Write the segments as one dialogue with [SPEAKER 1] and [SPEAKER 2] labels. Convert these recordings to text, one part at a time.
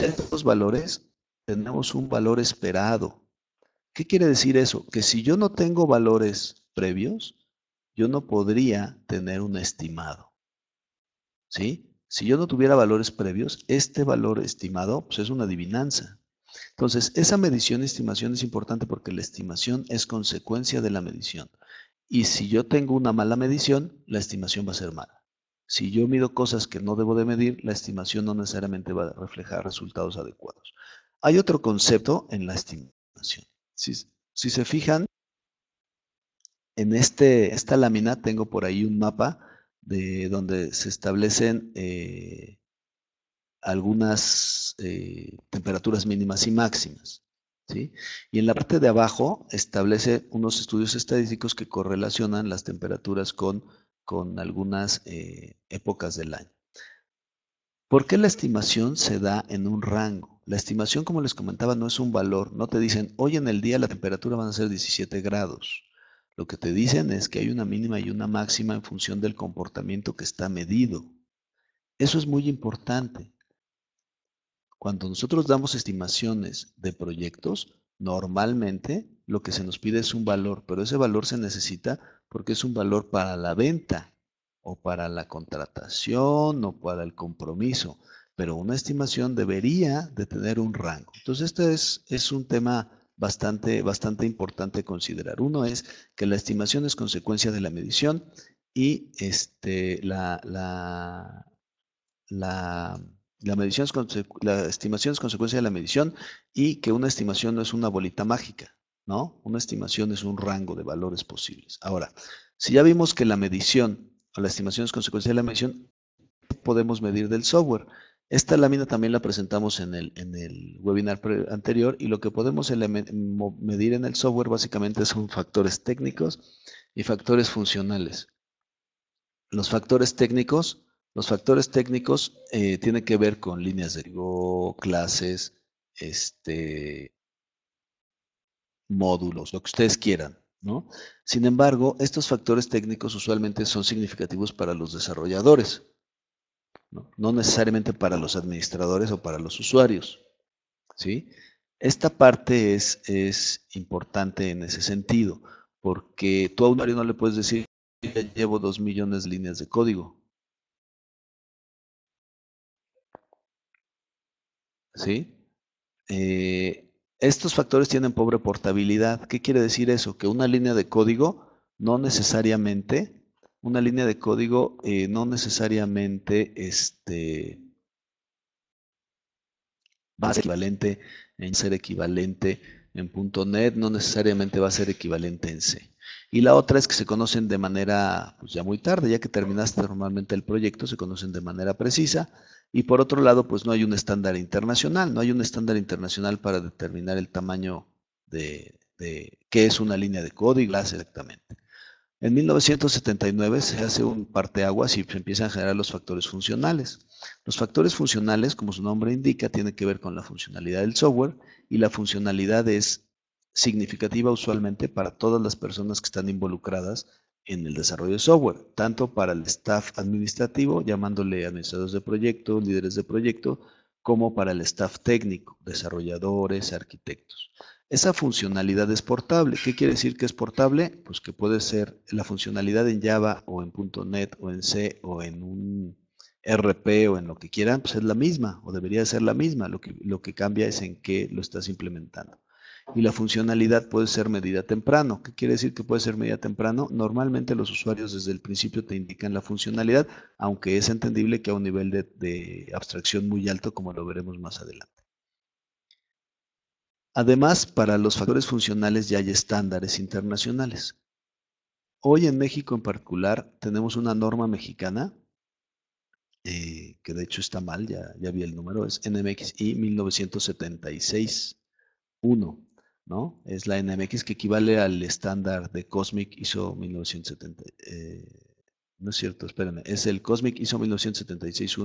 [SPEAKER 1] estos valores,
[SPEAKER 2] tenemos un valor esperado. ¿Qué quiere decir eso? Que si yo no tengo valores previos, yo no podría tener un estimado. ¿Sí? Si yo no tuviera valores previos, este valor estimado pues, es una adivinanza. Entonces, esa medición y estimación es importante porque la estimación es consecuencia de la medición. Y si yo tengo una mala medición, la estimación va a ser mala. Si yo mido cosas que no debo de medir, la estimación no necesariamente va a reflejar resultados adecuados. Hay otro concepto en la estimación. Si, se fijan, en este, esta lámina tengo por ahí un mapa de donde se establecen eh, algunas eh, temperaturas mínimas y máximas. Y en la parte de abajo establece unos estudios estadísticos que correlacionan las temperaturas con con algunas eh, épocas del año. ¿Por qué la estimación se da en un rango? La estimación, como les comentaba, no es un valor. No te dicen, hoy en el día la temperatura van a ser 17 grados. Lo que te dicen es que hay una mínima y una máxima en función del comportamiento que está medido. Eso es muy importante. Cuando nosotros damos estimaciones de proyectos, normalmente lo que se nos pide es un valor, pero ese valor se necesita porque es un valor para la venta o para la contratación o para el compromiso, pero una estimación debería de tener un rango. Entonces, este es, es un tema bastante, bastante importante considerar. Uno es que la estimación es consecuencia de la medición y este, la, la, la, medición es la estimación es consecuencia de la medición y que una estimación no es una bolita mágica. ¿no? Una estimación es un rango de valores posibles. Ahora, si ya vimos que la medición o la estimación es consecuencia de la medición, podemos medir del software. Esta lámina también la presentamos en el, en el webinar anterior y lo que podemos medir en el software básicamente son factores técnicos y factores funcionales. Los factores técnicos, los factores técnicos eh, tienen que ver con líneas de rigor, clases, este, módulos, lo que ustedes quieran. ¿no? Sin embargo, estos factores técnicos usualmente son significativos para los desarrolladores, no, no necesariamente para los administradores o para los usuarios. ¿sí? Esta parte es, es importante en ese sentido, porque tú a un usuario no le puedes decir, ya llevo dos millones de líneas de código. ¿Sí? Eh, estos factores tienen pobre portabilidad. ¿Qué quiere decir eso? Que una línea de código no necesariamente, una línea de código eh, no necesariamente este, va a equivalente en ser equivalente en .NET, no necesariamente va a ser equivalente en C. Y la otra es que se conocen de manera, pues ya muy tarde, ya que terminaste normalmente el proyecto, se conocen de manera precisa. Y por otro lado, pues no hay un estándar internacional, no hay un estándar internacional para determinar el tamaño de, qué es una línea de código, exactamente. En 1979 se hace un parteaguas y se empiezan a generar los factores funcionales. Los factores funcionales, como su nombre indica, tienen que ver con la funcionalidad del software y la funcionalidad es significativa usualmente para todas las personas que están involucradas en el desarrollo de software, tanto para el staff administrativo, llamándole administradores de proyecto, líderes de proyecto, como para el staff técnico, desarrolladores, arquitectos. Esa funcionalidad es portable. ¿Qué quiere decir que es portable? Pues que puede ser la funcionalidad en Java o en .NET o en C o en un RP o en lo que quieran, pues es la misma o debería ser la misma. Lo que, lo que cambia es en qué lo estás implementando y la funcionalidad puede ser medida temprano. ¿Qué quiere decir que puede ser medida temprano? Normalmente los usuarios desde el principio te indican la funcionalidad, aunque es entendible que a un nivel de, abstracción muy alto, como lo veremos más adelante. Además, para los factores funcionales ya hay estándares internacionales. Hoy en México en particular tenemos una norma mexicana, eh, que de hecho está mal, ya, ya vi el número, es NMXI 1976. 1. Es la NMX que equivale al estándar de Cosmic ISO 1970. Eh, no es cierto, espérenme. Es el Cosmic ISO 1976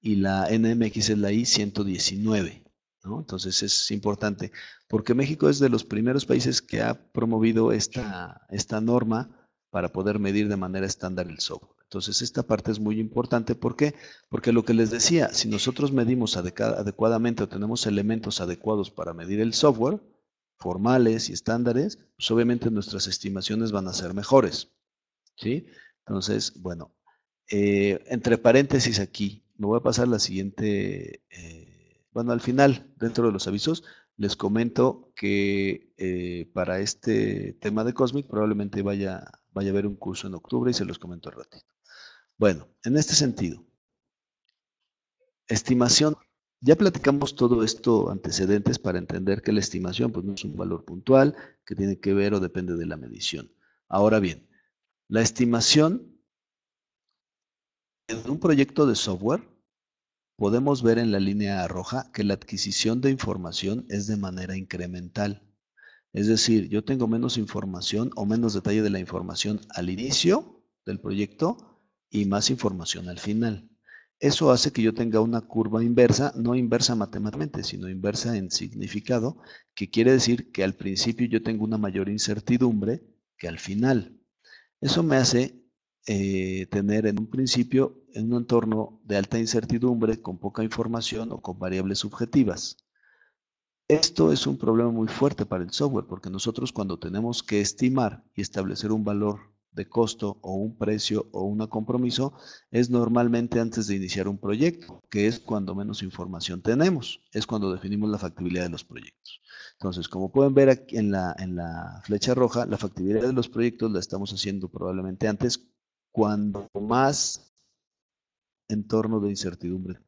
[SPEAKER 2] y la NMX es la I-119. Entonces es importante, porque México es de los primeros países que ha promovido esta, esta norma para poder medir de manera estándar el software. Entonces esta parte es muy importante. ¿Por qué? Porque lo que les decía, si nosotros medimos adecuadamente o tenemos elementos adecuados para medir el software, formales y estándares, pues obviamente nuestras estimaciones van a ser mejores. ¿sí? Entonces, bueno, eh, entre paréntesis aquí, me voy a pasar la siguiente, eh, bueno, al final, dentro de los avisos, les comento que eh, para este tema de Cosmic probablemente vaya, vaya a haber un curso en octubre y se los comento al ratito. Bueno, en este sentido, estimación ya platicamos todo esto antecedentes para entender que la estimación pues, no es un valor puntual que tiene que ver o depende de la medición. Ahora bien, la estimación en un proyecto de software podemos ver en la línea roja que la adquisición de información es de manera incremental. Es decir, yo tengo menos información o menos detalle de la información al inicio del proyecto y más información al final. Eso hace que yo tenga una curva inversa, no inversa matemáticamente, sino inversa en significado, que quiere decir que al principio yo tengo una mayor incertidumbre que al final. Eso me hace eh, tener en un principio en un entorno de alta incertidumbre, con poca información o con variables subjetivas. Esto es un problema muy fuerte para el software, porque nosotros cuando tenemos que estimar y establecer un valor de costo o un precio o un compromiso es normalmente antes de iniciar un proyecto, que es cuando menos información tenemos, es cuando definimos la factibilidad de los proyectos. Entonces, como pueden ver aquí en la, en la flecha roja, la factibilidad de los proyectos la estamos haciendo probablemente antes, cuando más entorno de incertidumbre.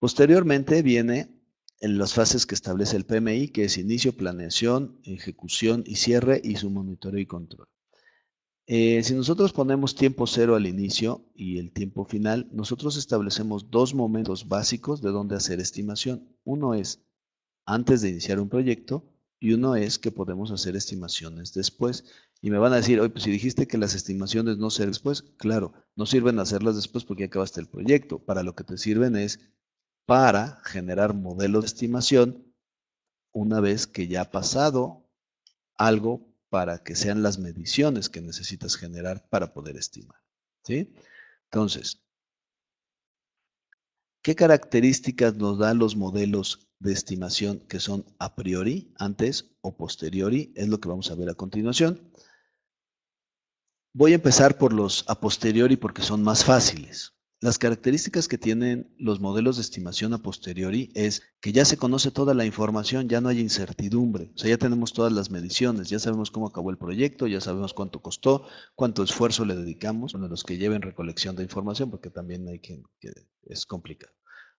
[SPEAKER 2] Posteriormente viene en las fases que establece el PMI, que es inicio, planeación, ejecución y cierre y su monitoreo y control. Eh, si nosotros ponemos tiempo cero al inicio y el tiempo final, nosotros establecemos dos momentos básicos de donde hacer estimación. Uno es antes de iniciar un proyecto y uno es que podemos hacer estimaciones después. Y me van a decir, hoy pues si dijiste que las estimaciones no sirven después, claro, no sirven hacerlas después porque ya acabaste el proyecto. Para lo que te sirven es para generar modelos de estimación una vez que ya ha pasado algo para que sean las mediciones que necesitas generar para poder estimar. ¿sí? Entonces, ¿qué características nos dan los modelos de estimación que son a priori, antes o posteriori? Es lo que vamos a ver a continuación. Voy a empezar por los a posteriori porque son más fáciles. Las características que tienen los modelos de estimación a posteriori es que ya se conoce toda la información, ya no hay incertidumbre, o sea, ya tenemos todas las mediciones, ya sabemos cómo acabó el proyecto, ya sabemos cuánto costó, cuánto esfuerzo le dedicamos, bueno, los que lleven recolección de información, porque también hay quien que es complicado.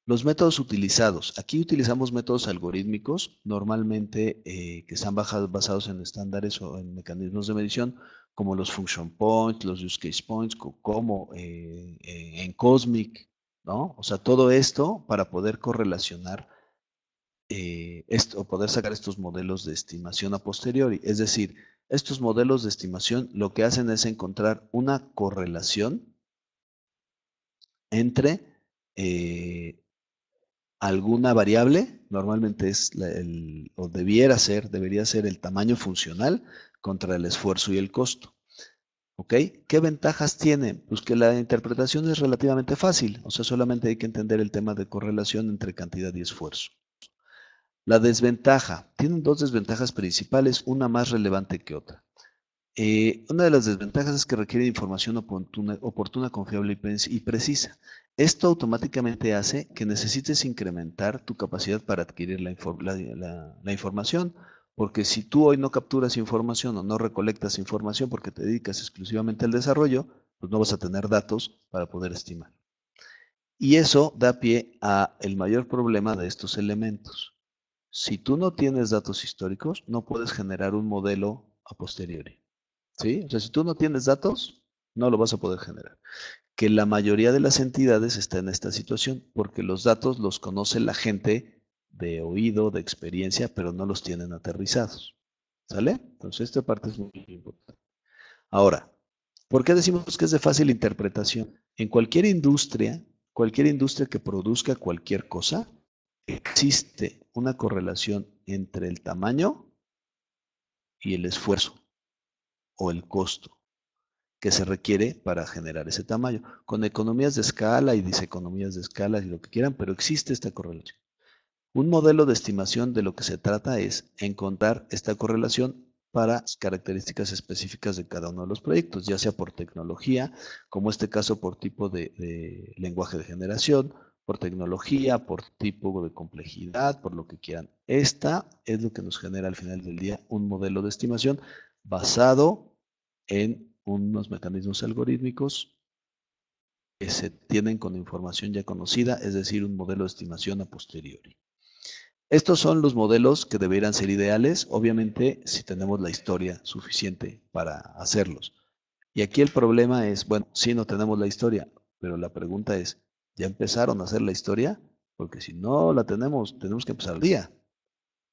[SPEAKER 2] Los métodos utilizados. Aquí utilizamos métodos algorítmicos, normalmente eh, que están basados en estándares o en mecanismos de medición, como los function points, los use case points, como eh, eh, en Cosmic, ¿no? O sea, todo esto para poder correlacionar esto, o poder sacar estos modelos de estimación a posteriori. Es decir, estos modelos de estimación lo que hacen es encontrar una correlación entre alguna variable, normalmente es el, o debiera ser, debería ser el tamaño funcional contra el esfuerzo y el costo. ¿Ok? ¿Qué ventajas tiene? Pues que la interpretación es relativamente fácil, o sea, solamente hay que entender el tema de correlación entre cantidad y esfuerzo. La desventaja. Tienen dos desventajas principales, una más relevante que otra. Eh, una de las desventajas es que requiere información oportuna, confiable y, precisa. Esto automáticamente hace que necesites incrementar tu capacidad para adquirir la, la, información, porque si tú hoy no capturas información o no recolectas información porque te dedicas exclusivamente al desarrollo, pues no vas a tener datos para poder estimar. Y eso da pie a el mayor problema de estos elementos. Si tú no tienes datos históricos, no puedes generar un modelo a posteriori. ¿Sí? O sea, si tú no tienes datos, no lo vas a poder generar. Que la mayoría de las entidades está en esta situación porque los datos los conoce la gente de oído, de experiencia, pero no los tienen aterrizados. ¿Sale? Entonces, esta parte es muy importante. Ahora, ¿por qué decimos que es de fácil interpretación? En cualquier industria, cualquier industria que produzca cualquier cosa, existe una correlación entre el tamaño y el esfuerzo el costo que se requiere para generar ese tamaño, con economías de escala y diseconomías de escala y lo que quieran, pero existe esta correlación. Un modelo de estimación de lo que se trata es encontrar esta correlación para características específicas de cada uno de los proyectos, ya sea por tecnología, como este caso por tipo de, de lenguaje de generación, por tecnología, por tipo de complejidad, por lo que quieran. Esta es lo que nos genera al final del día un modelo de estimación basado en unos mecanismos algorítmicos que se tienen con información ya conocida, es decir, un modelo de estimación a posteriori. Estos son los modelos que deberían ser ideales, obviamente si tenemos la historia suficiente para hacerlos. Y aquí el problema es, bueno, si no tenemos la historia, pero la pregunta es, ¿ya empezaron a hacer la historia? Porque si no la tenemos, tenemos que empezar el día.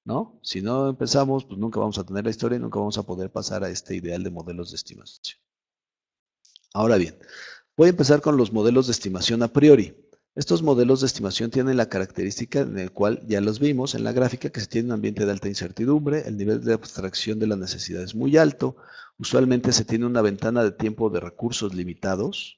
[SPEAKER 2] ¿no? Si no empezamos, pues nunca vamos a tener la historia y nunca vamos a poder pasar a este ideal de modelos de estimación. Ahora bien, voy a empezar con los modelos de estimación a priori. Estos modelos de estimación tienen la característica en el cual ya los vimos en la gráfica que se tiene un ambiente de alta incertidumbre, el nivel de abstracción de la necesidad es muy alto, usualmente se tiene una ventana de tiempo de recursos limitados,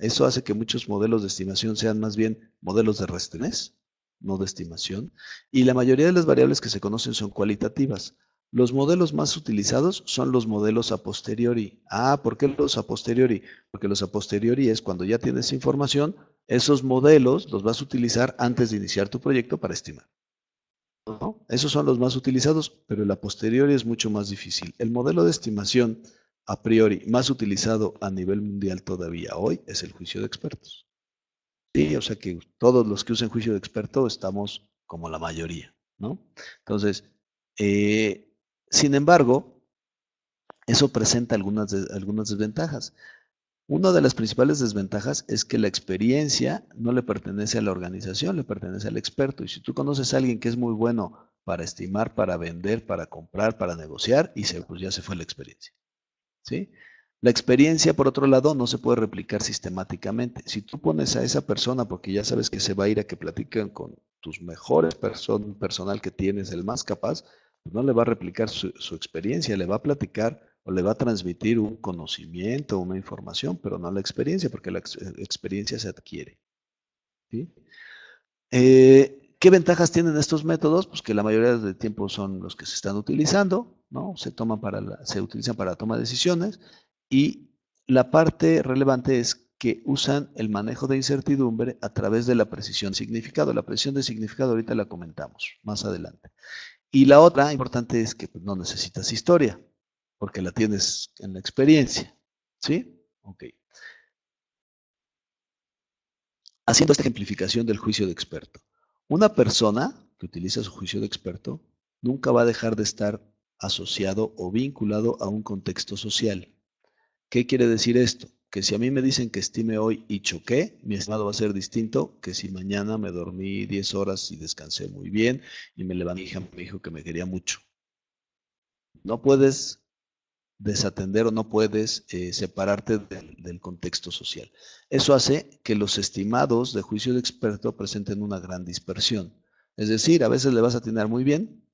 [SPEAKER 2] Eso hace que muchos modelos de estimación sean más bien modelos de restenés, no de estimación, y la mayoría de las variables que se conocen son cualitativas. Los modelos más utilizados son los modelos a posteriori. Ah, ¿por qué los a posteriori? Porque los a posteriori es cuando ya tienes información, esos modelos los vas a utilizar antes de iniciar tu proyecto para estimar. Esos son los más utilizados, pero el a posteriori es mucho más difícil. El modelo de estimación a priori más utilizado a nivel mundial todavía hoy es el juicio de expertos. Sí, o sea que todos los que usen juicio de experto estamos como la mayoría, ¿no? Entonces, eh, sin embargo, eso presenta algunas, algunas desventajas. Una de las principales desventajas es que la experiencia no le pertenece a la organización, le pertenece al experto. Y si tú conoces a alguien que es muy bueno para estimar, para vender, para comprar, para negociar, y se, pues ya se fue la experiencia. ¿Sí? La experiencia, por otro lado, no se puede replicar sistemáticamente. Si tú pones a esa persona, porque ya sabes que se va a ir a que platiquen con tus mejores personal que tienes, el más capaz, pues no le va a replicar su, experiencia, le va a platicar o le va a transmitir un conocimiento, una información, pero no la experiencia, porque la experiencia se adquiere. Eh, ¿Qué ventajas tienen estos métodos? Pues que la mayoría del tiempo son los que se están utilizando, ¿no? Se toman para se utilizan para la toma de decisiones y la parte relevante es que usan el manejo de incertidumbre a través de la precisión de significado. La precisión de significado ahorita la comentamos más adelante. Y la otra importante es que pues, no necesitas historia, porque la tienes en la experiencia. ¿Sí? Ok. Haciendo esta ejemplificación del juicio de experto. Una persona que utiliza su juicio de experto nunca va a dejar de estar asociado o vinculado a un contexto social. ¿Qué quiere decir esto? Que si a mí me dicen que estime hoy y choqué, mi estimado va a ser distinto que si mañana me dormí 10 horas y descansé muy bien y me levanté, mi me dijo que me quería mucho. No puedes desatender o no puedes eh, separarte del, del contexto social. Eso hace que los estimados de juicio de experto presenten una gran dispersión. Es decir, a veces le vas a atinar muy bien,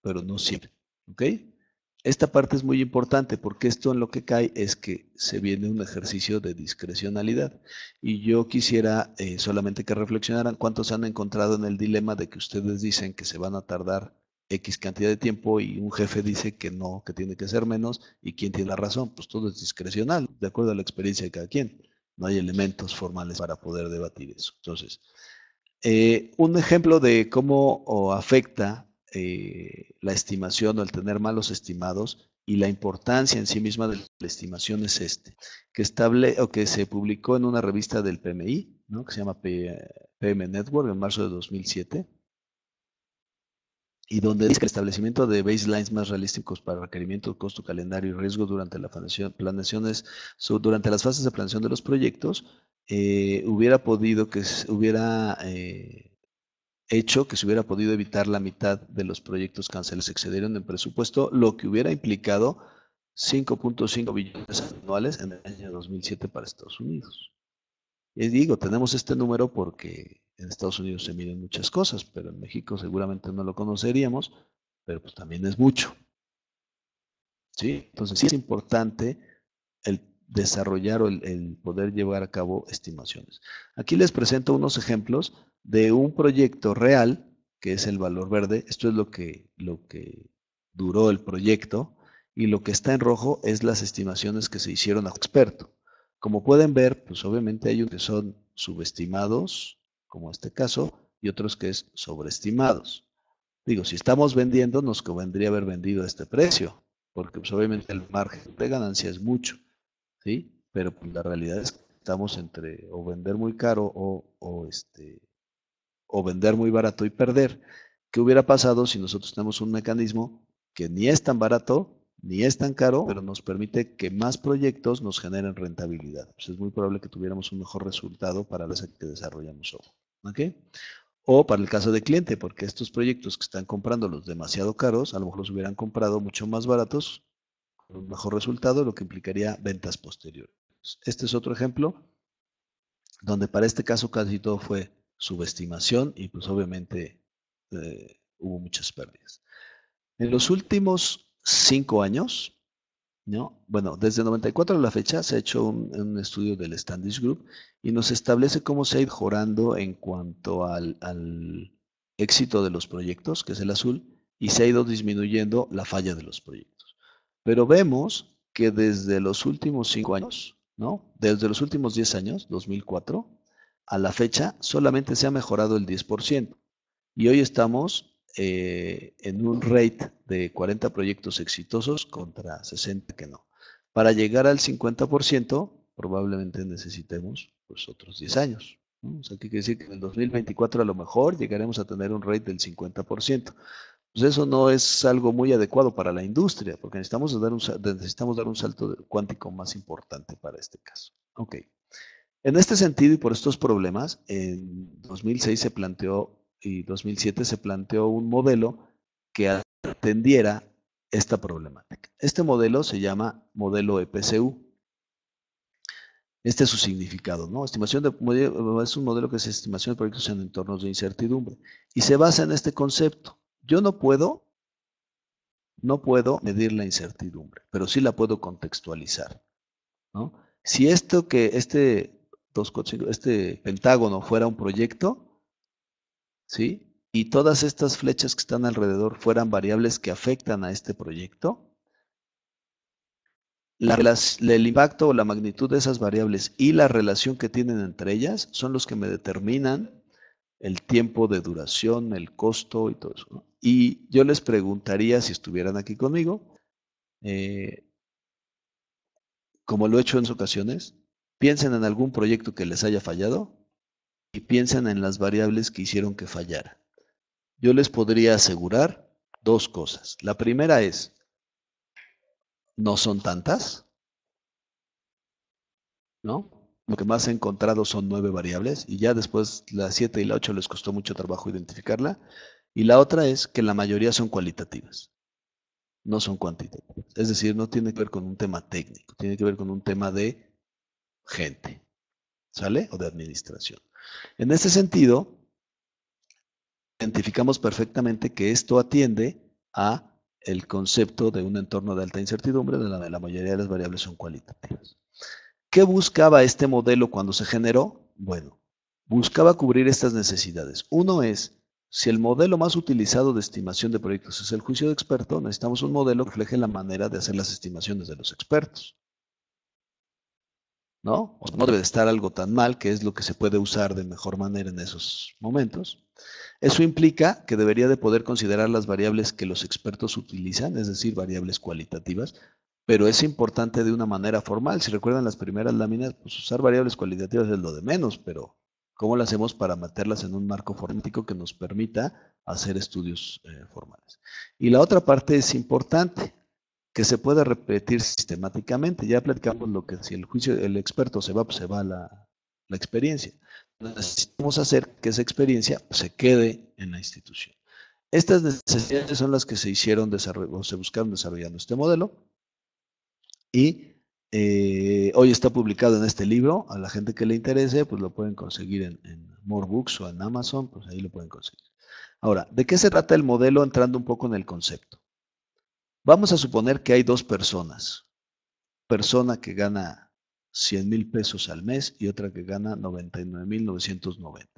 [SPEAKER 2] pero no siempre. ¿Ok? Esta parte es muy importante porque esto en lo que cae es que se viene un ejercicio de discrecionalidad. Y yo quisiera eh, solamente que reflexionaran cuántos han encontrado en el dilema de que ustedes dicen que se van a tardar X cantidad de tiempo y un jefe dice que no, que tiene que ser menos. ¿Y quién tiene la razón? Pues todo es discrecional, de acuerdo a la experiencia de cada quien. No hay elementos formales para poder debatir eso. Entonces, eh, un ejemplo de cómo afecta eh, la estimación o el tener malos estimados y la importancia en sí misma de la estimación es este, que estable o que se publicó en una revista del PMI, ¿no? que se llama PM Network en marzo de 2007 y donde dice que el establecimiento de baselines más realísticos para requerimiento, costo, calendario y riesgo durante la planeaciones, durante las fases de planeación de los proyectos, eh, hubiera podido que hubiera eh, hecho que se hubiera podido evitar la mitad de los proyectos canceles excedieron en presupuesto, lo que hubiera implicado 5.5 billones anuales en el año 2007 para Estados Unidos. Y digo, tenemos este número porque en Estados Unidos se miden muchas cosas, pero en México seguramente no lo conoceríamos, pero pues también es mucho. ¿Sí? Entonces sí es importante el desarrollar o el, poder llevar a cabo estimaciones. Aquí les presento unos ejemplos de un proyecto real, que es el valor verde. Esto es lo que, lo que duró el proyecto. Y lo que está en rojo es las estimaciones que se hicieron a experto. Como pueden ver, pues obviamente hay unos que son subestimados, como este caso, y otros que es sobreestimados. Digo, si estamos vendiendo, nos convendría haber vendido a este precio, porque pues, obviamente el margen de ganancia es mucho. ¿sí? Pero pues, la realidad es que estamos entre o vender muy caro o, este, o vender muy barato y perder. ¿Qué hubiera pasado si nosotros tenemos un mecanismo que ni es tan barato ni es tan caro, pero nos permite que más proyectos nos generen rentabilidad. Pues, es muy probable que tuviéramos un mejor resultado para las que desarrollamos hoy. O para el caso de cliente, porque estos proyectos que están comprando los demasiado caros, a lo mejor los hubieran comprado mucho más baratos un mejor resultado, lo que implicaría ventas posteriores. Este es otro ejemplo donde para este caso casi todo fue subestimación y pues obviamente eh, hubo muchas pérdidas. En los últimos cinco años, ¿no? bueno, desde 94 a la fecha se ha hecho un, estudio del Standish Group y nos establece cómo se ha ido mejorando en cuanto al éxito de los proyectos, que es el azul, y se ha ido disminuyendo la falla de los proyectos. Pero vemos que desde los últimos cinco años, ¿no? Desde los últimos 10 años, 2004, a la fecha solamente se ha mejorado el 10%. Y hoy estamos eh, en un rate de 40 proyectos exitosos contra 60 que no. Para llegar al 50%, probablemente necesitemos pues, otros 10 años. O sea, que quiere decir que en el 2024 a lo mejor llegaremos a tener un rate del 50%. Pues eso no es algo muy adecuado para la industria, porque necesitamos dar un, necesitamos dar un salto cuántico más importante para este caso. Ok. En este sentido y por estos problemas, en 2006 se planteó y 2007 se planteó un modelo que atendiera esta problemática. Este modelo se llama modelo EPCU. Este es su significado, ¿no? Estimación de, es un modelo que es estimación de proyectos en entornos de incertidumbre y se basa en este concepto yo no puedo, no puedo medir la incertidumbre, pero sí la puedo contextualizar. ¿no? Si esto que este, este pentágono fuera un proyecto, ¿sí? y todas estas flechas que están alrededor fueran variables que afectan a este proyecto, el impacto o la magnitud de esas variables y la relación que tienen entre ellas son los que me determinan el tiempo de duración, el costo y todo eso. Y yo les preguntaría, si estuvieran aquí conmigo, eh, como lo he hecho en ocasiones, piensen en algún proyecto que les haya fallado y piensen en las variables que hicieron que fallara. Yo les podría asegurar dos cosas. La primera es, no son tantas, ¿no? Lo que más he encontrado son nueve variables y ya después la siete y la ocho les costó mucho trabajo identificarla. Y la otra es que la mayoría son cualitativas, no son cuantitativas. Es decir, no tiene que ver con un tema técnico, tiene que ver con un tema de gente, ¿sale? O de administración. En ese sentido, identificamos perfectamente que esto atiende a el concepto de un entorno de alta incertidumbre, de la, la mayoría de las variables son cualitativas. ¿Qué buscaba este modelo cuando se generó? Bueno, buscaba cubrir estas necesidades. Uno es si el modelo más utilizado de estimación de proyectos es el juicio de experto, necesitamos un modelo que refleje la manera de hacer las estimaciones de los expertos. ¿No? no debe estar algo tan mal, que es lo que se puede usar de mejor manera en esos momentos. Eso implica que debería de poder considerar las variables que los expertos utilizan, es decir, variables cualitativas, pero es importante de una manera formal. Si recuerdan las primeras láminas, pues usar variables cualitativas es lo de menos, pero ¿Cómo lo hacemos para meterlas en un marco formático que nos permita hacer estudios eh, formales? Y la otra parte es importante, que se pueda repetir sistemáticamente. Ya platicamos lo que si el juicio, el experto se va, pues se va la, la experiencia. Necesitamos hacer que esa experiencia pues, se quede en la institución. Estas necesidades son las que se hicieron o se buscaron desarrollando este modelo y eh, hoy está publicado en este libro, a la gente que le interese, pues lo pueden conseguir en, en Books o en Amazon, pues ahí lo pueden conseguir. Ahora, ¿de qué se trata el modelo entrando un poco en el concepto? Vamos a suponer que hay dos personas. Persona que gana 100 mil pesos al mes y otra que gana 99.990.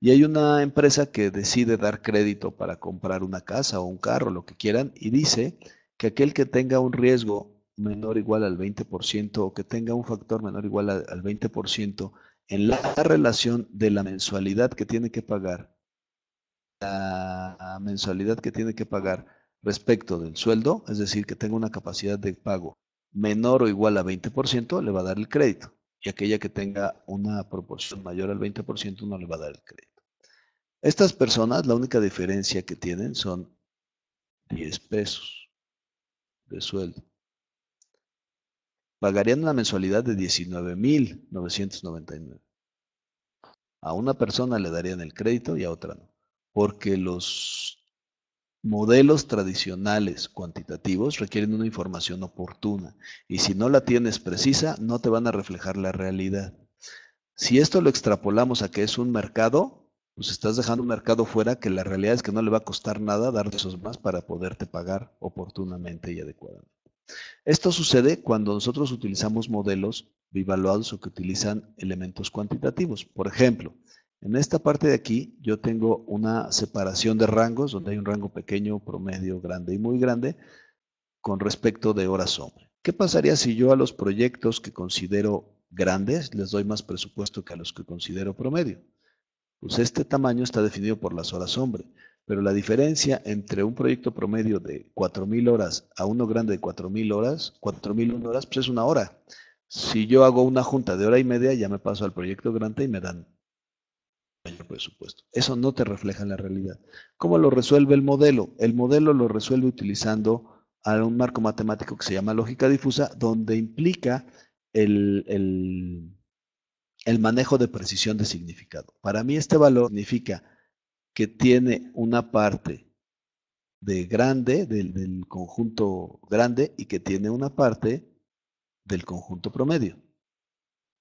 [SPEAKER 2] Y hay una empresa que decide dar crédito para comprar una casa o un carro, lo que quieran, y dice que aquel que tenga un riesgo menor o igual al 20% o que tenga un factor menor o igual al 20% en la relación de la mensualidad que tiene que pagar, la mensualidad que tiene que pagar respecto del sueldo, es decir, que tenga una capacidad de pago menor o igual a 20%, le va a dar el crédito. Y aquella que tenga una proporción mayor al 20% no le va a dar el crédito. Estas personas, la única diferencia que tienen son 10 pesos de sueldo pagarían una mensualidad de 19.999. A una persona le darían el crédito y a otra no, porque los modelos tradicionales cuantitativos requieren una información oportuna y si no la tienes precisa no te van a reflejar la realidad. Si esto lo extrapolamos a que es un mercado, pues estás dejando un mercado fuera que la realidad es que no le va a costar nada darte esos más para poderte pagar oportunamente y adecuadamente. Esto sucede cuando nosotros utilizamos modelos bivaluados o que utilizan elementos cuantitativos. Por ejemplo, en esta parte de aquí yo tengo una separación de rangos, donde hay un rango pequeño, promedio, grande y muy grande, con respecto de horas hombre. ¿Qué pasaría si yo a los proyectos que considero grandes les doy más presupuesto que a los que considero promedio? Pues este tamaño está definido por las horas hombre. Pero la diferencia entre un proyecto promedio de 4.000 horas a uno grande de 4.000 horas, 4.001 horas, pues es una hora. Si yo hago una junta de hora y media, ya me paso al proyecto grande y me dan mayor presupuesto. Eso no te refleja en la realidad. ¿Cómo lo resuelve el modelo? El modelo lo resuelve utilizando un marco matemático que se llama lógica difusa, donde implica el, el manejo de precisión de significado. Para mí este valor significa que tiene una parte de grande, del, conjunto grande, y que tiene una parte del conjunto promedio.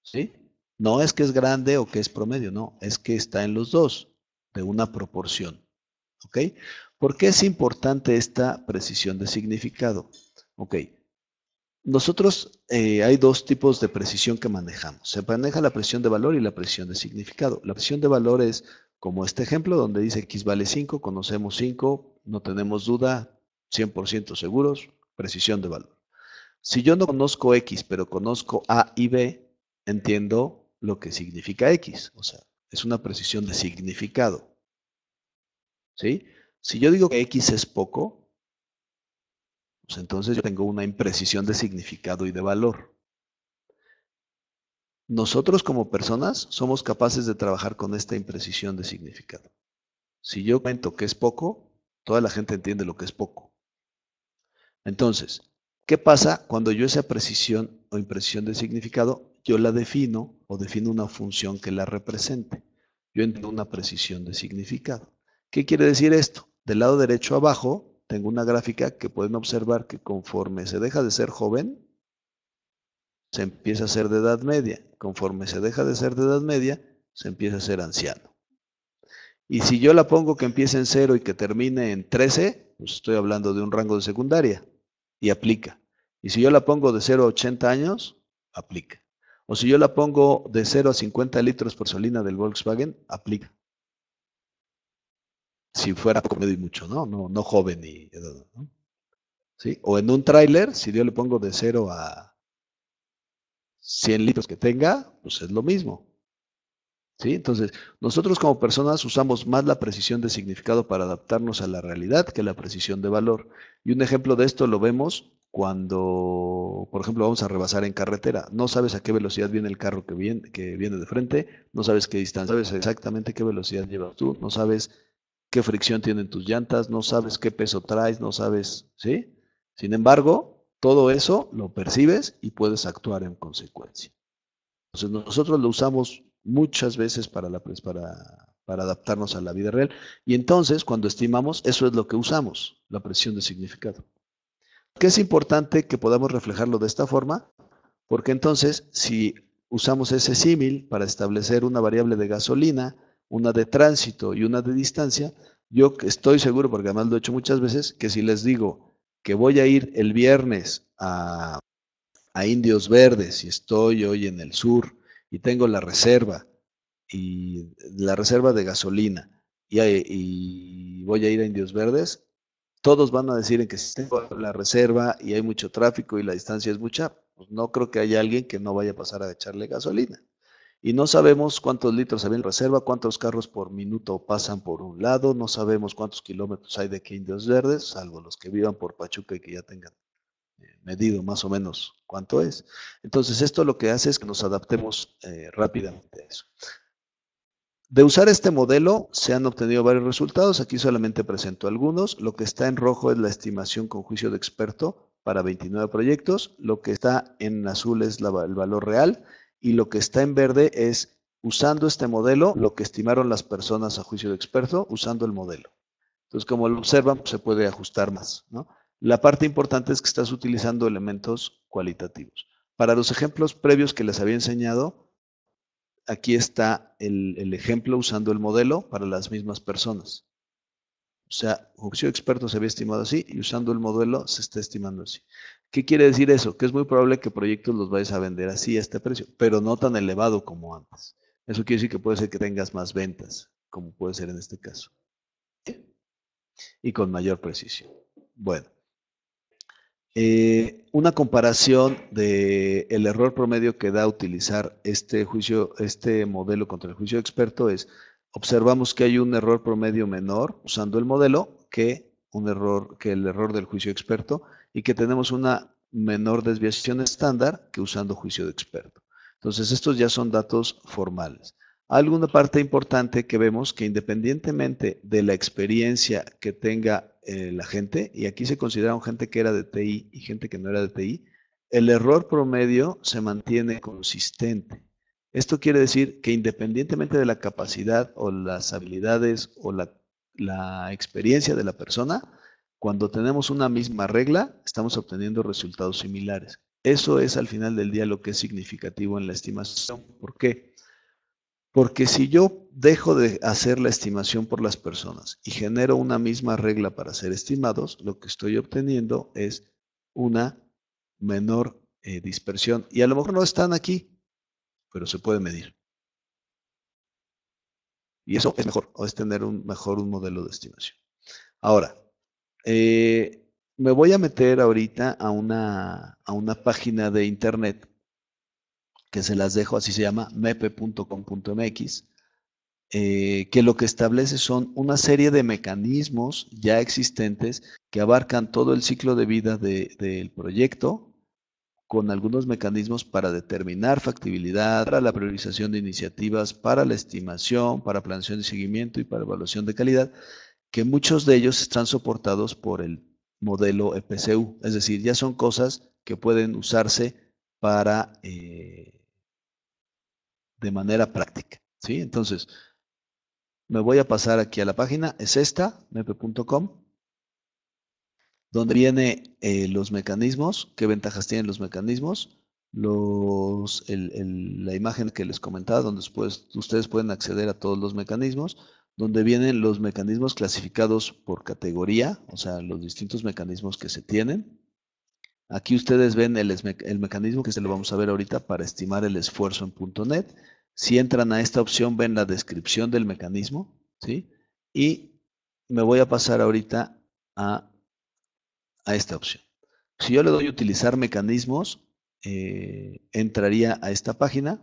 [SPEAKER 2] ¿Sí? No es que es grande o que es promedio, no, es que está en los dos, de una proporción. ¿Ok? ¿Por qué es importante esta precisión de significado? Ok. Nosotros eh, hay dos tipos de precisión que manejamos. Se maneja la precisión de valor y la precisión de significado. La precisión de valor es como este ejemplo donde dice x vale 5, conocemos 5, no tenemos duda, 100% seguros, precisión de valor. Si yo no conozco x, pero conozco a y b, entiendo lo que significa x, o sea, es una precisión de significado. ¿Sí? Si yo digo que x es poco, pues entonces yo tengo una imprecisión de significado y de valor. Nosotros como personas somos capaces de trabajar con esta imprecisión de significado. Si yo cuento que es poco, toda la gente entiende lo que es poco. Entonces, ¿qué pasa cuando yo esa precisión o imprecisión de significado, yo la defino o defino una función que la represente? Yo entiendo una precisión de significado. ¿Qué quiere decir esto? Del lado derecho abajo tengo una gráfica que pueden observar que conforme se deja de ser joven, se empieza a ser de edad media. Conforme se deja de ser de edad media, se empieza a ser anciano. Y si yo la pongo que empiece en cero y que termine en 13, pues estoy hablando de un rango de secundaria y aplica. Y si yo la pongo de 0 a 80 años, aplica. O si yo la pongo de 0 a 50 litros por solina del Volkswagen, aplica. Si fuera comedido medio y mucho, ¿no? No, joven y... ¿Sí? O en un tráiler, si yo le pongo de 0 a 100 litros que tenga, pues es lo mismo. ¿Sí? Entonces, nosotros como personas usamos más la precisión de significado para adaptarnos a la realidad que la precisión de valor. Y un ejemplo de esto lo vemos cuando, por ejemplo, vamos a rebasar en carretera. No sabes a qué velocidad viene el carro que viene, que viene de frente, no sabes qué distancia, sabes exactamente qué velocidad llevas tú, no sabes qué fricción tienen tus llantas, no sabes qué peso traes, no sabes, ¿sí? Sin embargo, todo eso lo percibes y puedes actuar en consecuencia. Entonces nosotros lo usamos muchas veces pues, para, para adaptarnos a la vida real. Y entonces cuando estimamos, eso es lo que usamos, la presión de significado. Que es importante que podamos reflejarlo de esta forma, porque entonces si usamos ese símil para establecer una variable de gasolina, una de tránsito y una de distancia, yo estoy seguro, porque además lo he hecho muchas veces, que si les digo que voy a ir el viernes a, a Indios Verdes y estoy hoy en el sur y tengo la reserva y la reserva de gasolina y, eh, voy a ir a Indios Verdes, todos van a decir que si tengo la reserva y hay mucho tráfico y la distancia es mucha, pues no creo que haya alguien que no vaya a pasar a echarle gasolina y no sabemos cuántos litros había en reserva, cuántos carros por minuto pasan por un lado, no sabemos cuántos kilómetros hay de aquí Indios Verdes, salvo los que vivan por Pachuca y que ya tengan eh, medido más o menos cuánto es. Entonces, esto lo que hace es que nos adaptemos eh, rápidamente a eso. De usar este modelo se han obtenido varios resultados, aquí solamente presento algunos. Lo que está en rojo es la estimación con juicio de experto para 29 proyectos, lo que está en azul es el valor real y lo que está en verde es, usando este modelo, lo que estimaron las personas a juicio de experto, usando el modelo. Entonces, como lo observan, pues, se puede ajustar más. La parte importante es que estás utilizando elementos cualitativos. Para los ejemplos previos que les había enseñado, aquí está el ejemplo usando el modelo para las mismas personas. O sea, juicio experto se había estimado así y usando el modelo se está estimando así. ¿Qué quiere decir eso? Que es muy probable que proyectos los vayas a vender así a este precio, pero no tan elevado como antes. Eso quiere decir que puede ser que tengas más ventas, como puede ser en este caso. Y con mayor precisión. Bueno. Eh, una comparación del el error promedio que da utilizar este juicio, este modelo contra el juicio experto es observamos que hay un error promedio menor usando el modelo que, un error, que el error del juicio experto y que tenemos una menor desviación estándar que usando juicio de experto. Entonces, estos ya son datos formales. Alguna parte importante que vemos que independientemente de la experiencia que tenga eh, la gente, y aquí se consideraron gente que era de TI y gente que no era de TI, el error promedio se mantiene consistente. Esto quiere decir que independientemente de la capacidad o las habilidades o la, experiencia de la persona, cuando tenemos una misma regla, estamos obteniendo resultados similares. Eso es al final del día lo que es significativo en la estimación. ¿Por qué? Porque si yo dejo de hacer la estimación por las personas y genero una misma regla para ser estimados, lo que estoy obteniendo es una menor eh, dispersión. Y a lo mejor no están aquí, pero se puede medir. Y eso es mejor, es tener un mejor un modelo de estimación. Ahora, eh, me voy a meter ahorita a una, página de internet que se las dejo, así se llama mepe.com.mx, eh, que lo que establece son una serie de mecanismos ya existentes que abarcan todo el ciclo de vida del proyecto, con algunos mecanismos para determinar factibilidad, para la priorización de iniciativas, para la estimación, para planeación y seguimiento y para evaluación de calidad, que muchos de ellos están soportados por el modelo EPCU. Es decir, ya son cosas que pueden usarse para eh, de manera práctica. ¿sí? Entonces, me voy a pasar aquí a la página, es esta, mepe.com donde vienen eh, los mecanismos, qué ventajas tienen los mecanismos, la imagen que les comentaba, donde después, ustedes pueden acceder a todos los mecanismos, donde vienen los mecanismos clasificados por categoría, o sea, los distintos mecanismos que se tienen. Aquí ustedes ven el, mecanismo que se lo vamos a ver ahorita para estimar el esfuerzo en .NET. Si entran a esta opción, ven la descripción del mecanismo, ¿sí? Y me voy a pasar ahorita a a esta opción. Si yo le doy utilizar mecanismos, eh, entraría a esta página.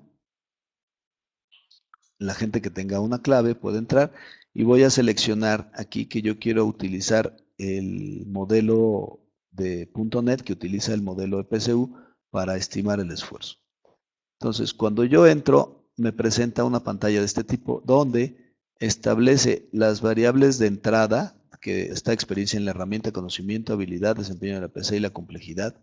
[SPEAKER 2] La gente que tenga una clave puede entrar y voy a seleccionar aquí que yo quiero utilizar el modelo de .NET que utiliza el modelo de PCU para estimar el esfuerzo. Entonces, cuando yo entro, me presenta una pantalla de este tipo donde establece las variables de entrada que está experiencia en la herramienta, conocimiento, habilidad, desempeño de la PC y la complejidad,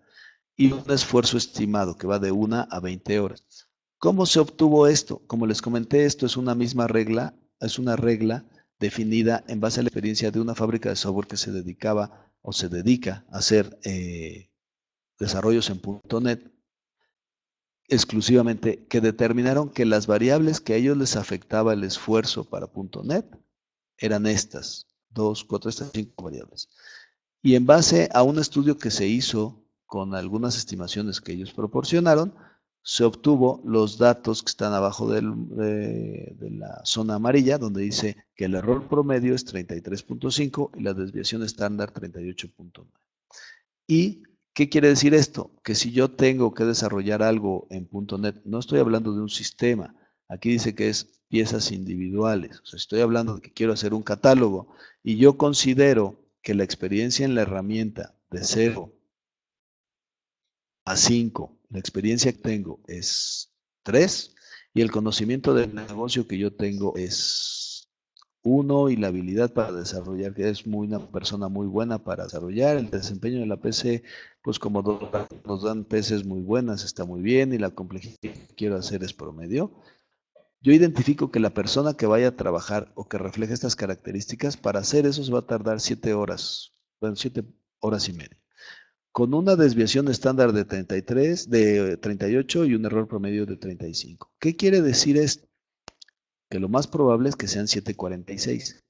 [SPEAKER 2] y un esfuerzo estimado que va de 1 a 20 horas. ¿Cómo se obtuvo esto? Como les comenté, esto es una misma regla, es una regla definida en base a la experiencia de una fábrica de software que se dedicaba o se dedica a hacer eh, desarrollos en .NET exclusivamente, que determinaron que las variables que a ellos les afectaba el esfuerzo para .NET eran estas. 2, 4, estas cinco variables. Y en base a un estudio que se hizo con algunas estimaciones que ellos proporcionaron, se obtuvo los datos que están abajo de, la zona amarilla, donde dice que el error promedio es 33.5 y la desviación estándar 38.9. ¿Y qué quiere decir esto? Que si yo tengo que desarrollar algo en .NET, no estoy hablando de un sistema, Aquí dice que es piezas individuales. estoy hablando de que quiero hacer un catálogo y yo considero que la experiencia en la herramienta de cero a 5, la experiencia que tengo es 3 y el conocimiento del negocio que yo tengo es 1 y la habilidad para desarrollar, que es muy, una persona muy buena para desarrollar. El desempeño de la PC, pues como nos dan peces muy buenas, está muy bien y la complejidad que quiero hacer es promedio. Yo identifico que la persona que vaya a trabajar o que refleje estas características, para hacer eso se va a tardar siete horas, bueno, siete horas y media. Con una desviación estándar de 33, de 38 y un error promedio de 35. ¿Qué quiere decir esto? Que lo más probable es que sean 746.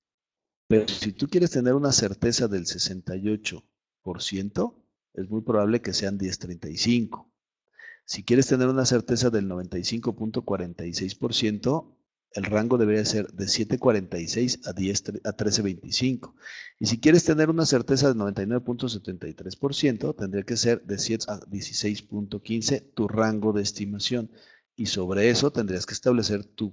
[SPEAKER 2] Pero si tú quieres tener una certeza del 68%, es muy probable que sean 1035. Si quieres tener una certeza del 95.46%, el rango debería ser de 7.46 a, 13.25. Y si quieres tener una certeza del 99.73%, tendría que ser de 7 a 16.15 tu rango de estimación. Y sobre eso tendrías que establecer tus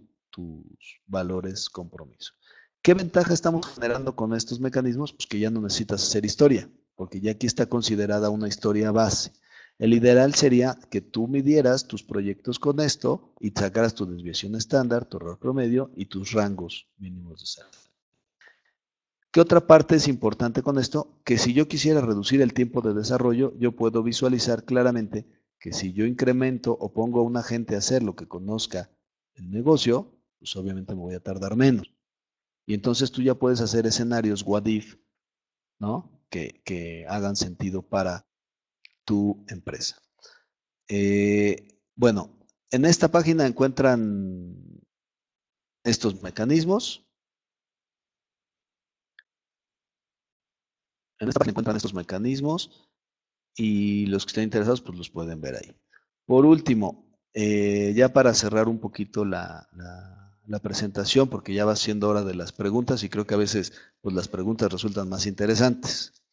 [SPEAKER 2] valores compromiso. ¿Qué ventaja estamos generando con estos mecanismos? Pues que ya no necesitas hacer historia, porque ya aquí está considerada una historia base. El ideal sería que tú midieras tus proyectos con esto y sacaras tu desviación estándar, tu error promedio y tus rangos mínimos de salud. ¿Qué otra parte es importante con esto? Que si yo quisiera reducir el tiempo de desarrollo, yo puedo visualizar claramente que si yo incremento o pongo a una gente a hacer lo que conozca el negocio, pues obviamente me voy a tardar menos. Y entonces tú ya puedes hacer escenarios what if, ¿no? que hagan sentido para tu empresa. Eh, bueno, en esta página encuentran estos mecanismos. En esta página encuentran estos mecanismos y los que estén interesados pues los pueden ver ahí. Por último, eh, ya para cerrar un poquito la, la, presentación, porque ya va siendo hora de las preguntas y creo que a veces pues, las preguntas resultan más interesantes.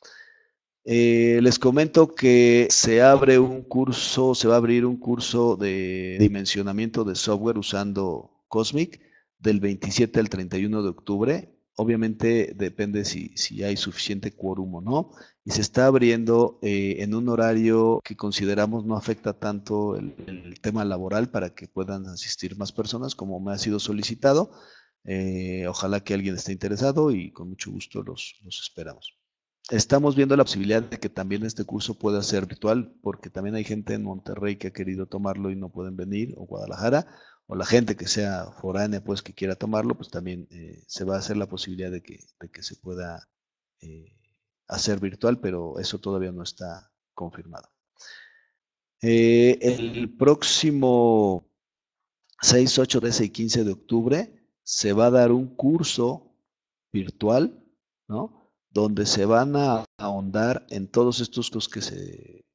[SPEAKER 2] Eh, les comento que se abre un curso, se va a abrir un curso de dimensionamiento de software usando Cosmic del 27 al 31 de octubre. Obviamente depende si, hay suficiente quórum o no. Y se está abriendo eh, en un horario que consideramos no afecta tanto el, tema laboral para que puedan asistir más personas como me ha sido solicitado. Eh, ojalá que alguien esté interesado y con mucho gusto los esperamos estamos viendo la posibilidad de que también este curso pueda ser virtual, porque también hay gente en Monterrey que ha querido tomarlo y no pueden venir, o Guadalajara, o la gente que sea foránea, pues que quiera tomarlo, pues también eh, se va a hacer la posibilidad de que, se pueda eh, hacer virtual, pero eso todavía no está confirmado. Eh, el próximo 6, 8, 13 y 15 de octubre se va a dar un curso virtual, ¿no? donde se van a ahondar en todos estos cosas que se,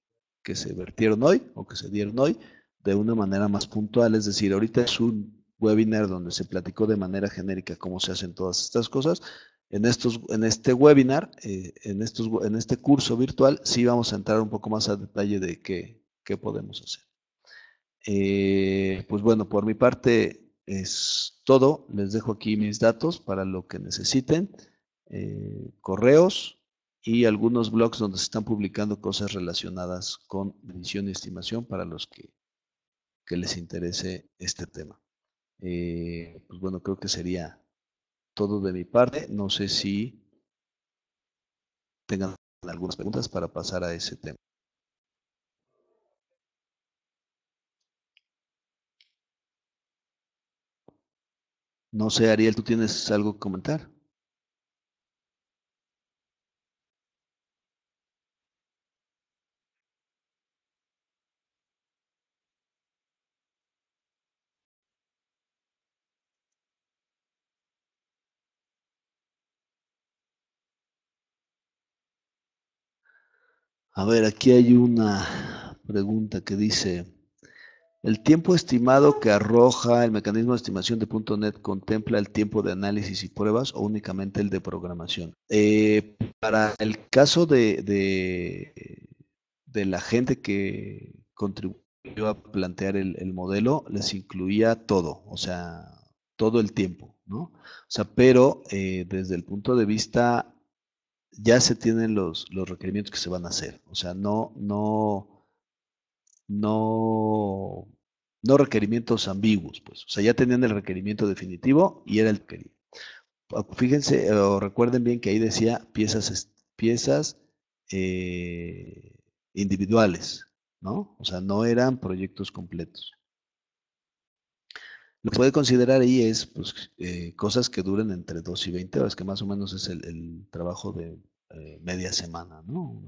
[SPEAKER 2] que se vertieron hoy o que se dieron hoy de una manera más puntual. Es decir, ahorita es un webinar donde se platicó de manera genérica cómo se hacen todas estas cosas. En, estos, en este webinar, eh, en, estos, en este curso virtual, sí vamos a entrar un poco más a detalle de qué, podemos hacer. Eh, pues bueno, por mi parte es todo. Les dejo aquí mis datos para lo que necesiten. Eh, correos y algunos blogs donde se están publicando cosas relacionadas con visión y estimación para los que, les interese este tema. Eh, pues bueno, creo que sería todo de mi parte. No sé si tengan algunas preguntas para pasar a ese tema. No sé, Ariel, ¿tú tienes algo que comentar? A ver, aquí hay una pregunta que dice, ¿el tiempo estimado que arroja el mecanismo de estimación de punto .NET contempla el tiempo de análisis y pruebas o únicamente el de programación? Eh, para el caso de, de, la gente que contribuyó a plantear el, modelo, les incluía todo, o sea, todo el tiempo, ¿no? O sea, pero eh, desde el punto de vista ya se tienen los, los requerimientos que se van a hacer. O sea, no, no, no, no requerimientos ambiguos, pues. O sea, ya tenían el requerimiento definitivo y era el que ah, Fíjense eh, o recuerden bien que ahí decía piezas, piezas eh, individuales, ¿no? O sea, no eran proyectos completos. Lo que puede considerar ahí es pues, eh, cosas que duren entre 2 y 20 horas, que más o menos es el, trabajo de eh, media semana, ¿no?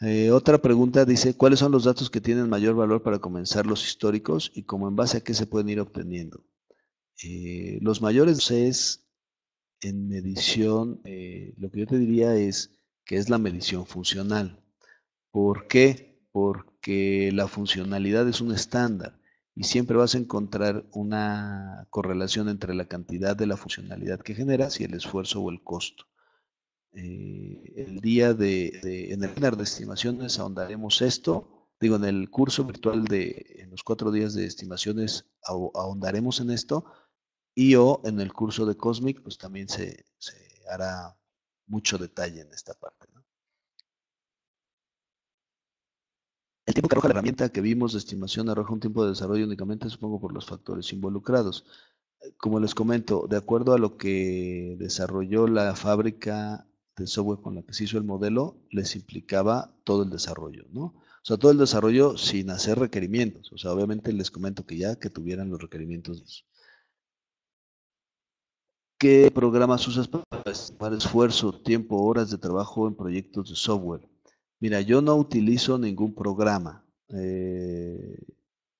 [SPEAKER 2] Eh, otra pregunta dice, ¿cuáles son los datos que tienen mayor valor para comenzar los históricos y como en base a qué se pueden ir obteniendo? los mayores es en medición, lo que yo te diría es que es la medición funcional. ¿Por qué? Porque la funcionalidad es un estándar y siempre vas a encontrar una correlación entre la cantidad de la funcionalidad que generas y el esfuerzo o el costo. Eh, el día de, en el de estimaciones ahondaremos esto, digo, en el curso virtual de en los cuatro días de estimaciones ahondaremos en esto y o en el curso de Cosmic pues también se hará mucho detalle en esta parte. la herramienta que vimos de estimación arroja un tiempo de desarrollo únicamente, supongo, por los factores involucrados. Como les comento, de acuerdo a lo que desarrolló la fábrica de software con la que se hizo el modelo, les implicaba todo el desarrollo, ¿no? O sea, todo el desarrollo sin hacer requerimientos. O sea, obviamente les comento que ya que tuvieran los requerimientos. ¿Qué programas usas para estimar esfuerzo, tiempo, horas de trabajo en proyectos de software? Mira, yo no utilizo ningún programa. Eh,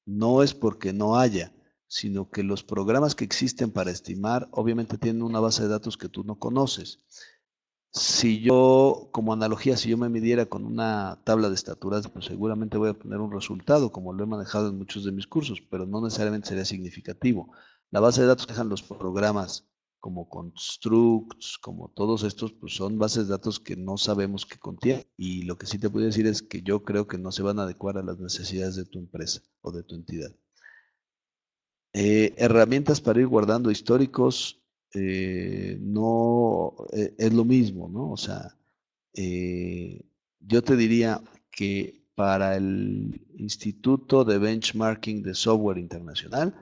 [SPEAKER 2] no es porque no haya, sino que los programas que existen para estimar obviamente tienen una base de datos que tú no conoces. Si yo, como analogía, si yo me midiera con una tabla de estaturas, pues seguramente voy a obtener un resultado, como lo he manejado en muchos de mis cursos, pero no necesariamente sería significativo. La base de datos que dejan los programas como constructs, como todos estos, pues son bases de datos que no sabemos que contienen. Y lo que sí te puedo decir es que yo creo que no se van a adecuar a las necesidades de tu empresa o de tu entidad. Eh, herramientas para ir guardando históricos, eh, no e, es lo mismo, ¿no? O sea, eh, yo te diría que para el Instituto de Benchmarking de Software Internacional,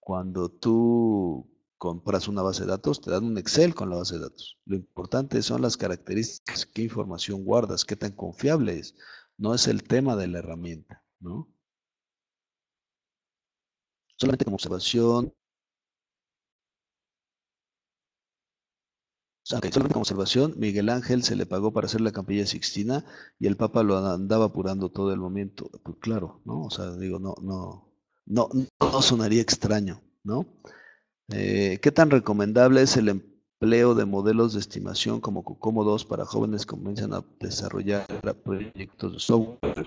[SPEAKER 2] cuando tú compras una base de datos, te dan un Excel con la base de datos. Lo importante son las características, qué información guardas, qué tan confiable es. No es el tema de la herramienta, ¿no? Solamente como observación. solamente como observación, Miguel Ángel se le pagó para hacer la Campilla Sixtina y el Papa lo andaba apurando todo el momento. Pues claro, ¿no? O sea, digo, no, no, no, no sonaría extraño, ¿no? Eh, ¿Qué tan recomendable es el empleo de modelos de estimación como Cocomo 2 para jóvenes que comienzan a desarrollar proyectos de software?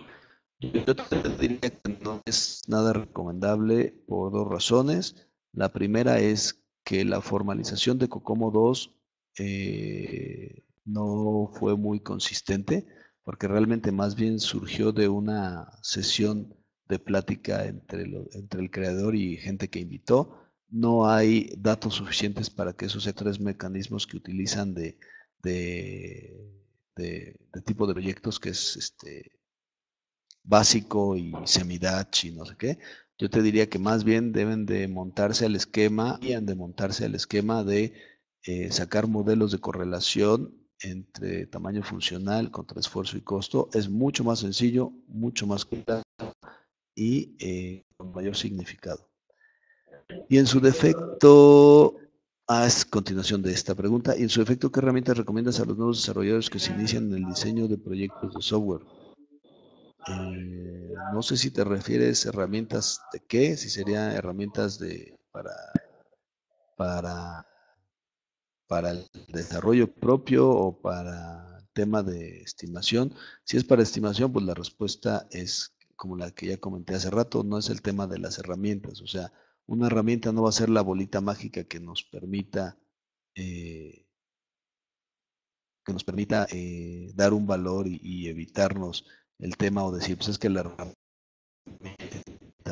[SPEAKER 2] Yo te diría que no es nada recomendable por dos razones. La primera es que la formalización de Cocomo 2 eh, no fue muy consistente, porque realmente más bien surgió de una sesión de plática entre el creador y gente que invitó no hay datos suficientes para que esos e tres mecanismos que utilizan de, de, tipo de proyectos, que es este básico y semidach y no sé qué, yo te diría que más bien deben de montarse al esquema, de montarse al esquema de eh, sacar modelos de correlación entre tamaño funcional contra esfuerzo y costo. Es mucho más sencillo, mucho más claro y eh, con mayor significado. Y en su defecto, a continuación de esta pregunta, en su defecto, ¿qué herramientas recomiendas a los nuevos desarrolladores que se inician en el diseño de proyectos de software? Eh, no sé si te refieres herramientas de qué, si serían herramientas de para para para el desarrollo propio o para tema de estimación. Si es para estimación, pues la respuesta es como la que ya comenté hace rato, no es el tema de las herramientas, o sea, una herramienta no va a ser la bolita mágica que nos permita eh, que nos permita eh, dar un valor y, evitarnos el tema o decir, pues es que la herramienta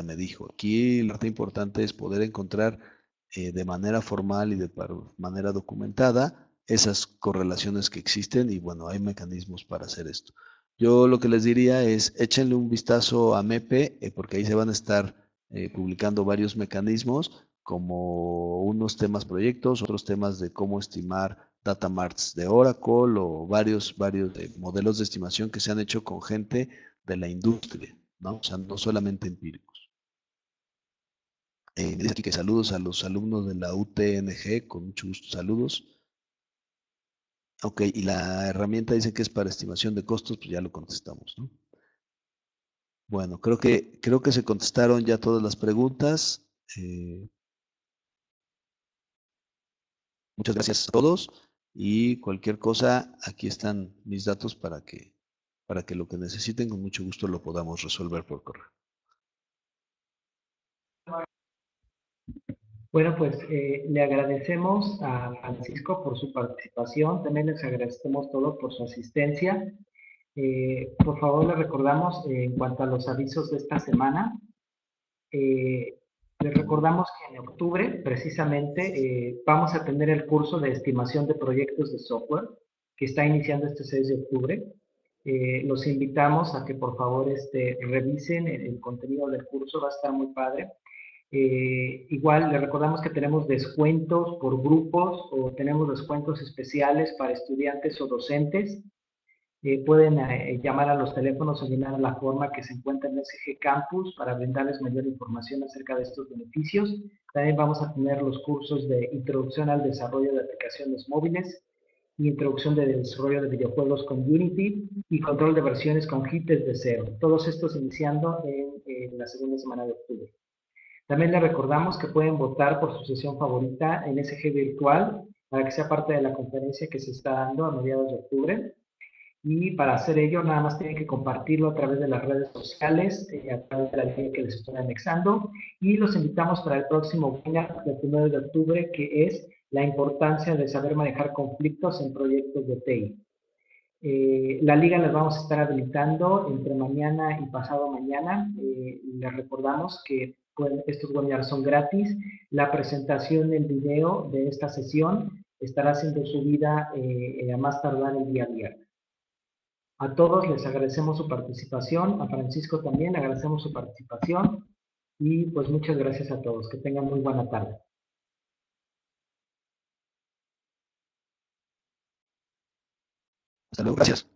[SPEAKER 2] me dijo. Aquí lo importante es poder encontrar eh, de manera formal y de manera documentada esas correlaciones que existen y bueno, hay mecanismos para hacer esto. Yo lo que les diría es échenle un vistazo a MEPE porque ahí se van a estar eh, publicando varios mecanismos como unos temas proyectos, otros temas de cómo estimar data marts de Oracle o varios, varios eh, modelos de estimación que se han hecho con gente de la industria, ¿no? O sea, no solamente empíricos. dice eh, aquí que saludos a los alumnos de la UTNG, con mucho gusto, saludos. Ok, y la herramienta dice que es para estimación de costos, pues ya lo contestamos, ¿no? Bueno, creo que, creo que se contestaron ya todas las preguntas. Eh. muchas gracias a todos y cualquier cosa, aquí están mis datos para que, para que lo que necesiten con mucho gusto lo podamos resolver por correo.
[SPEAKER 1] Bueno, pues eh, le agradecemos a Francisco por su participación, también les agradecemos todos por su asistencia. Eh, por favor, le recordamos eh, en cuanto a los avisos de esta semana. Eh, les recordamos que en octubre, precisamente, eh, vamos a tener el curso de estimación de proyectos de software que está iniciando este 6 de octubre. los invitamos a que por favor este, revisen el, contenido del curso, va a estar muy padre. igual le recordamos que tenemos descuentos por grupos o tenemos descuentos especiales para estudiantes o docentes eh, pueden eh, llamar a los teléfonos o llenar la forma que se encuentra en SG Campus para brindarles mayor información acerca de estos beneficios. También vamos a tener los cursos de Introducción al Desarrollo de Aplicaciones Móviles, Introducción de Desarrollo de Videojuegos con Unity y Control de Versiones con Git desde cero. Todos estos iniciando en, en la segunda semana de octubre. También les recordamos que pueden votar por su sesión favorita en SG Virtual para que sea parte de la conferencia que se está dando a mediados de octubre y para hacer ello nada más tienen que compartirlo a través de las redes sociales, eh, a través de la línea que les estoy anexando y los invitamos para el próximo webinar del 1 de octubre que es la importancia de saber manejar conflictos en proyectos de TI. Eh, la liga les vamos a estar habilitando entre mañana y pasado mañana. Eh, les recordamos que estos webinars son gratis. La presentación del video de esta sesión estará siendo subida a más tardar el día día a todos les agradecemos su participación, a Francisco también agradecemos su participación y pues muchas gracias a todos. Que tengan muy buena tarde.
[SPEAKER 2] Hasta luego, gracias.